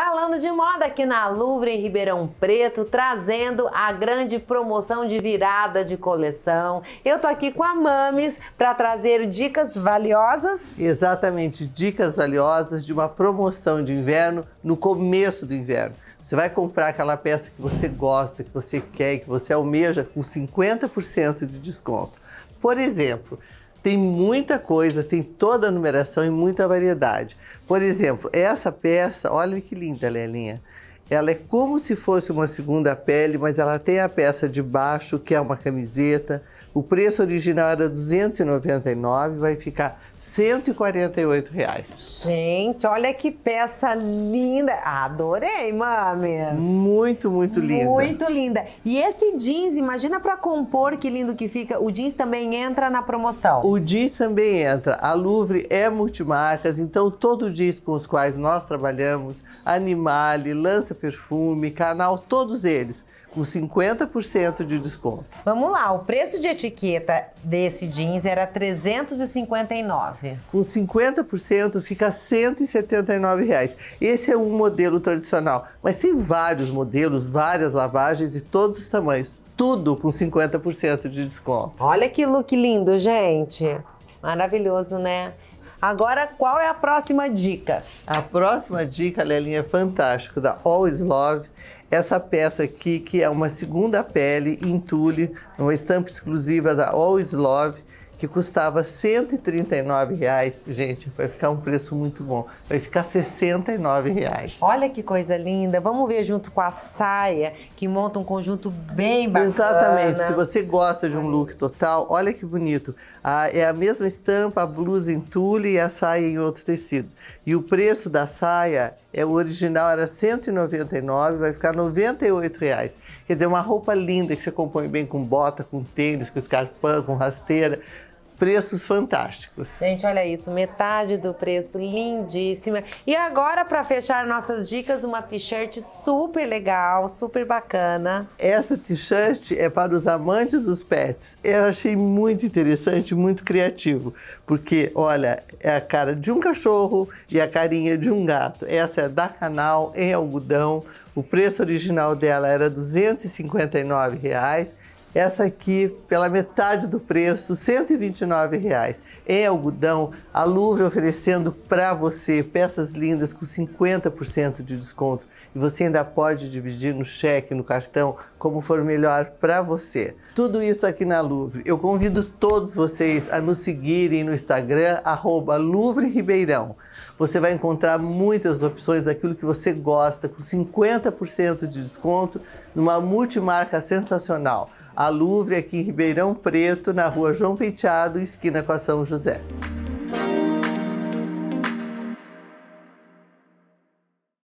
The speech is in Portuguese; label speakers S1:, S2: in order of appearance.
S1: Falando de moda aqui na Louvre, em Ribeirão Preto, trazendo a grande promoção de virada de coleção. Eu tô aqui com a Mames para trazer dicas valiosas.
S2: Exatamente, dicas valiosas de uma promoção de inverno no começo do inverno. Você vai comprar aquela peça que você gosta, que você quer, que você almeja com 50% de desconto. Por exemplo, tem muita coisa, tem toda a numeração e muita variedade. Por exemplo, essa peça, olha que linda, Lelinha. Ela é como se fosse uma segunda pele, mas ela tem a peça de baixo, que é uma camiseta. O preço original era 299, vai ficar 148 reais.
S1: Gente, olha que peça linda! Adorei, mami. Muito, muito linda. Muito linda. E esse jeans, imagina para compor que lindo que fica. O jeans também entra na promoção. O jeans também
S2: entra. A Louvre é multimarcas, então todo jeans com os quais nós trabalhamos, Animale, Lance Perfume, Canal, todos eles com 50% de desconto.
S1: Vamos lá, o preço de etiqueta desse jeans era 359.
S2: Com 50% fica 179 reais. Esse é um modelo tradicional, mas tem vários modelos, várias lavagens e todos os tamanhos. Tudo com 50% de desconto. Olha
S1: que look lindo, gente. Maravilhoso, né? Agora, qual é a próxima dica? A próxima dica, Lelinha, é
S2: fantástico da Always Love. Essa peça aqui, que é uma segunda pele em tule, uma estampa exclusiva da Always Love que custava 139 reais, gente, vai ficar um preço muito bom. Vai ficar 69 reais.
S1: Olha que coisa linda. Vamos ver junto com a saia, que monta um conjunto bem bacana. Exatamente. Se você
S2: gosta de um look total, olha que bonito. Ah, é a mesma estampa, a blusa em tule e a saia em outro tecido. E o preço da saia é o original era 199, vai ficar 98 reais. Quer dizer, uma roupa linda que você compõe bem com bota, com tênis, com escarpão, com rasteira preços fantásticos.
S1: Gente, olha isso, metade do preço, lindíssima. E agora, para fechar nossas dicas, uma t-shirt super legal, super bacana.
S2: Essa t-shirt é para os amantes dos pets. Eu achei muito interessante, muito criativo, porque, olha, é a cara de um cachorro e a carinha de um gato. Essa é da Canal, em algodão. O preço original dela era R$ 259. Reais, essa aqui, pela metade do preço, R$ 129,00. Em é algodão, a Louvre oferecendo para você peças lindas com 50% de desconto. E você ainda pode dividir no cheque, no cartão, como for melhor para você. Tudo isso aqui na Louvre. Eu convido todos vocês a nos seguirem no Instagram, @LouvreRibeirão. Você vai encontrar muitas opções daquilo que você gosta, com 50% de desconto, numa multimarca sensacional. A Louvre, aqui em Ribeirão Preto, na rua João Penteado, esquina com a São José.